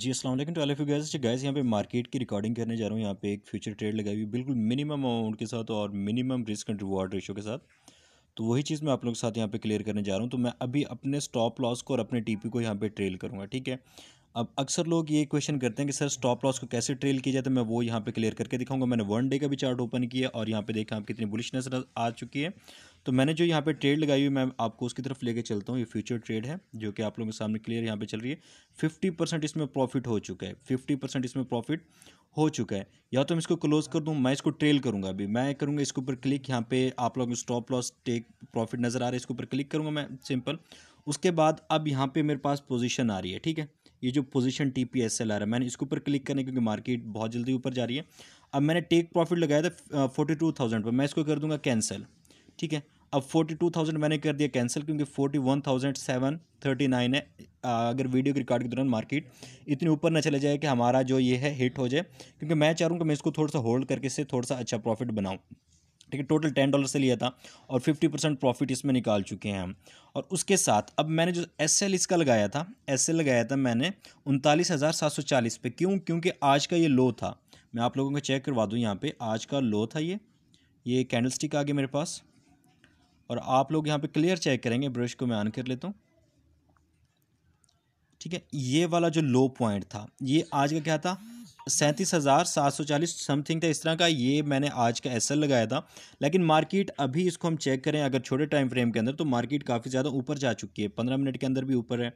जी असलम वालेकुम to all gas यहाँ पे मार्केट की रिकॉर्डिंग करने जा रहा हूँ यहाँ पे एक फ्यूचर ट्रेड लगाई हुई बिल्कुल मिनिमम अमाउंट के साथ और minimum risk and reward ratio के साथ तो वही चीज़ मैं आप लोगों के साथ यहाँ पे क्लियर करने जा रहा हूँ तो मैं अभी अपने स्टॉप लॉस को और अपने टी को यहाँ पे ट्रेल करूँगा ठीक है अब अक्सर लोग ये क्वेश्चन करते हैं कि सर स्टॉप लॉस को कैसे ट्रेल किया जाए तो मैं वो यहाँ पे क्लियर करके दिखाऊंगा मैंने वन डे का भी चार्ट ओपन किया और यहाँ पे देखा आप कितनी बुलिशनेस आ चुकी है तो मैंने जो यहाँ पे ट्रेड लगाई हुई मैं आपको उसकी तरफ लेके चलता हूँ ये फ्यूचर ट्रेड है जो कि आप लोगों के सामने क्लियर यहाँ पे चल रही है फिफ्टी परसेंट इसमें प्रॉफिट हो चुका है फिफ्टी परसेंट इसमें प्रॉफिट हो चुका है या तो मैं इसको क्लोज कर दूँ मैं इसको ट्रेल करूँगा अभी मैं करूँगा इसके ऊपर क्लिक यहाँ पे आप लोगों को स्टॉप लॉस टेक प्रॉफिट नज़र आ रहा है इसके ऊपर क्लिक करूँगा मैं सिंपल उसके बाद अब यहाँ पर मेरे पास पोजिशन आ रही है ठीक है ये जो position T P S L आ रहा है मैंने इसके ऊपर क्लिक करने क्योंकि मार्केट बहुत जल्दी ऊपर जा रही है अब मैंने टेक प्रॉफिट लगाया था फोर्टी टू थाउजेंड पर मैं इसको कर दूंगा कैंसिल ठीक है अब फोर्टी टू थाउजेंड मैंने कर दिया कैंसिल क्योंकि forty one thousand seven thirty nine है अगर वीडियो के रिकॉर्ड के दौरान मार्केट इतने ऊपर ना चले जाए कि हमारा जो ये है हिट हो जाए क्योंकि मैं चाह रहा हूँ कि मैं इसको थोड़ा सा होल्ड करके इससे थोड़ा सा अच्छा प्रॉफिट बनाऊँ ठीक है टोटल टेन डॉलर से लिया था और फिफ्टी परसेंट प्रॉफिट इसमें निकाल चुके हैं हम और उसके साथ अब मैंने जो एस एल इसका लगाया था एस एल लगाया था मैंने उनतालीस हज़ार सात सौ चालीस पे क्यों क्योंकि आज का ये लो था मैं आप लोगों को चेक करवा दूँ यहाँ पे आज का लो था ये ये कैंडल स्टिक आ गया मेरे पास और आप लोग यहाँ पे क्लियर चेक करेंगे ब्रश को मैं ऑन कर लेता हूँ ठीक है ये वाला जो लो पॉइंट था ये आज का क्या था सैंतीस हज़ार सात सौ चालीस समथिंग था इस तरह का ये मैंने आज का एस लगाया था लेकिन मार्केट अभी इसको हम चेक करें अगर छोटे टाइम फ्रेम के अंदर तो मार्केट काफ़ी ज़्यादा ऊपर जा चुकी है पंद्रह मिनट के अंदर भी ऊपर है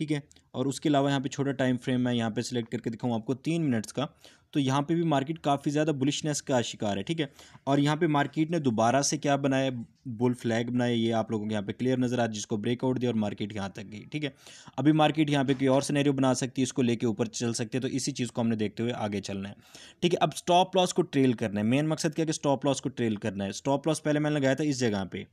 ठीक है और उसके अलावा यहाँ पे छोटा टाइम फ्रेम मैं यहाँ पे सिलेक्ट करके दिखाऊँ आपको तीन मिनट्स का तो यहाँ पे भी मार्केट काफ़ी ज़्यादा बुलिशनेस का शिकार है ठीक है और यहाँ पे मार्केट ने दोबारा से क्या बनाया बुल फ्लैग बनाए ये आप लोगों के यहाँ पे क्लियर नज़र आ जिसको ब्रेकआउट दिया और मार्केट यहाँ तक गई ठीक है अभी मार्केट यहाँ पे कोई और सिनेरियो बना सकती है इसको लेके ऊपर चल सकते है तो इसी चीज़ को हमने देखते हुए आगे चलना है ठीक है अब स्टॉप लॉस को ट्रेल करना है मेन मकसद क्या है कि स्टॉप लॉस को ट्रेल करना है स्टॉप लॉस पहले मैंने लगाया था इस जगह पर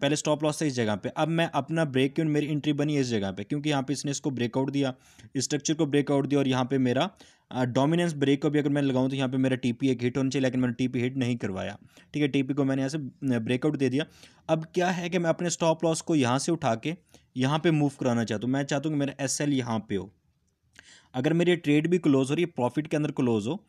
पहले स्टॉप लॉस था इस जगह पे अब मैं अपना ब्रेक क्यों मेरी एंट्री बनी इस जगह पे क्योंकि यहाँ पे इसने इसको ब्रेकआउट दिया स्ट्रक्चर को ब्रेकआउट दिया और यहाँ पे मेरा डोमिनेंस ब्रेक को भी अगर मैं लगाऊँ तो यहाँ पे मेरा टीपी एक हिट होना चाहिए लेकिन मैंने टीपी हिट नहीं करवाया ठीक है टीपी को मैंने यहाँ से ब्रेकआउट दे दिया अब क्या है कि मैं अपने स्टॉप लॉस को यहाँ से उठा के यहाँ पर मूव कराना चाहता हूँ मैं चाहता हूँ कि मेरा एस एल यहाँ पे हो अगर मेरी ट्रेड भी क्लोज हो रही है प्रॉफिट के अंदर क्लोज हो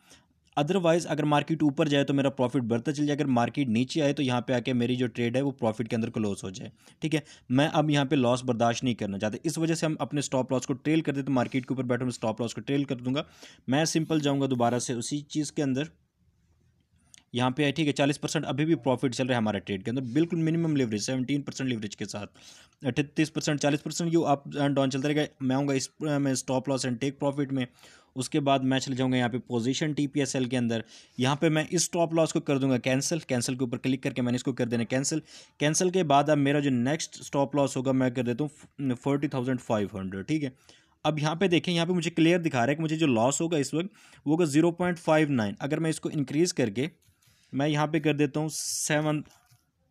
अदरवाइज अगर मार्केट ऊपर जाए तो मेरा प्रॉफिट बढ़ता चल जाए अगर मार्केट नीचे आए तो यहाँ पे आके मेरी जो ट्रेड है वो प्रॉफिट के अंदर क्लोज हो जाए ठीक है मैं अब यहाँ पे लॉस बर्दाश्त नहीं करना चाहते इस वजह से हम अपने स्टॉप लॉस को ट्रेल कर देते मार्केट के ऊपर बैठो मैं स्टॉप लॉस को ट्रेल कर दूंगा मैं सिंपल जाऊँगा दोबारा से उसी चीज़ के अंदर यहाँ पे है ठीक है चालीस परसेंट अभी भी प्रॉफिट चल रहा है हमारे ट्रेड के अंदर बिल्कुल minimum leverage seventeen percent leverage के साथ अठतीस परसेंट चालीस परसेंट यू अप एंड डाउन चलता रहेगा मैं आऊँगा इस में stop loss and take profit में उसके बाद मैं चले जाऊँगा यहाँ पे position T P S L के अंदर यहाँ पे मैं इस स्टॉप लॉस को कर दूंगा कैंसिल कैंसिल के ऊपर क्लिक करके मैंने इसको कर देना कैंसिल कैंसिल के बाद अब मेरा जो नेक्स्ट स्टॉप लॉस होगा मैं कर देता हूँ फोर्टी थाउजेंड फाइव हंड्रेड ठीक है अब यहाँ पे देखें यहाँ पे मुझे क्लियर दिखा रहा है कि मुझे जो लॉस होगा इस वक्त वो होगा जीरो पॉइंट फाइव नाइन अगर मैं इसको इंक्रीज़ करके मैं यहाँ पे कर देता हूँ सेवन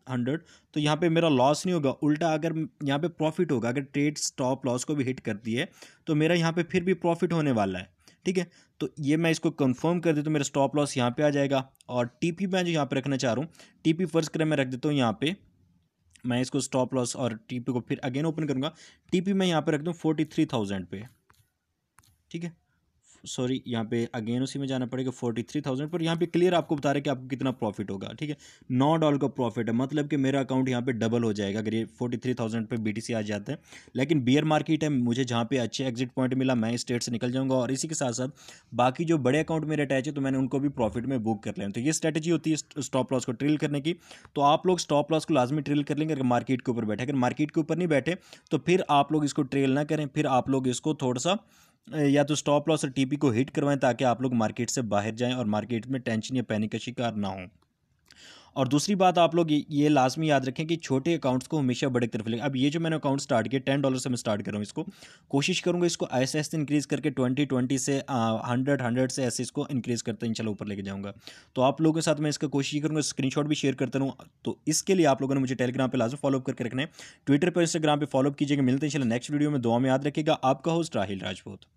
हंड्रेड तो यहाँ पे मेरा लॉस नहीं होगा उल्टा अगर यहाँ पे प्रॉफिट होगा अगर ट्रेड स्टॉप लॉस को भी हिट करती है तो मेरा यहाँ पे फिर भी प्रॉफिट होने वाला है ठीक है तो ये मैं इसको कंफर्म कर देता हूँ मेरा स्टॉप लॉस यहाँ पे आ जाएगा और टीपी मैं जो यहाँ पे रखना चाह रहा हूँ टी पी फर्स्ट करें मैं रख देता हूँ यहाँ पर मैं इसको स्टॉप लॉस और पी को फिर अगेन ओपन करूँगा पी मैं यहाँ पर रख दूँ फोर्टी थ्री थाउजेंड पे ठीक है सॉरी यहाँ पे अगेन उसी में जाना पड़ेगा फोर्टी थ्री थाउजेंड पर यहाँ पे क्लियर आपको बता रहे कि आपको कितना प्रॉफिट होगा ठीक है नौ डॉलर का प्रॉफिट है मतलब कि मेरा अकाउंट यहाँ पे डबल हो जाएगा अगर ये फोर्टी थ्री थाउजेंड पर बी टी सी आ जाते हैं लेकिन बियर मार्केट है मुझे जहाँ पे अच्छे एग्जिट पॉइंट मिला मैं स्टेट से निकल जाऊँगा और इसी के साथ साथ बाकी जो बड़े अकाउंट मेरे अटैच है तो मैंने उनको भी प्रॉफिट में बुक कर लें तो ये स्ट्रैटेजी होती है स्टॉप लॉस को ट्रिल करने की तो आप लोग स्टॉप लॉस को लाजमी ट्रिल कर लेंगे अगर मार्केट के ऊपर बैठे अगर मार्केट के ऊपर नहीं बैठे तो फिर आप लोग इसको ट्रेल ना करें फिर आप लोग इसको थोड़ा सा या तो स्टॉप लॉस और टीपी को हिट करवाएं ताकि आप लोग मार्केट से बाहर जाएं और मार्केट में टेंशन या पैनिक का शिकार ना हों और दूसरी बात आप लोग ये लाजमी याद रखें कि छोटे अकाउंट्स को हमेशा बड़े तरफ लेंगे अब ये जो मैंने अकाउंट स्टार्ट किया टेन डॉलर से मैं स्टार्ट कर रहा हूँ इसको कोशिश करूँगा इसको ऐसे ऐसे इंक्रीज करके ट्वेंटी ट्वेंटी से हंड्रेड हंड्रेड से ऐसे इसको इंक्रीज करते हैं इनशाला ऊपर लेके जाऊँगा तो आप लोगों के साथ मैं इसका कोशिश करूँगा शॉट भी शेयर करता रहूँ तो इसके लिए आप लोगों ने मुझे टेलीग्राम पर लाजम फॉलोअप करके रखना है ट्विटर पर इंस्टाग्राम पर फॉलोअप कीजिएगा मिलते हैं नेक्स्ट वीडियो में दुआ में याद रखेगा आपका होस्ट राहल राजपूत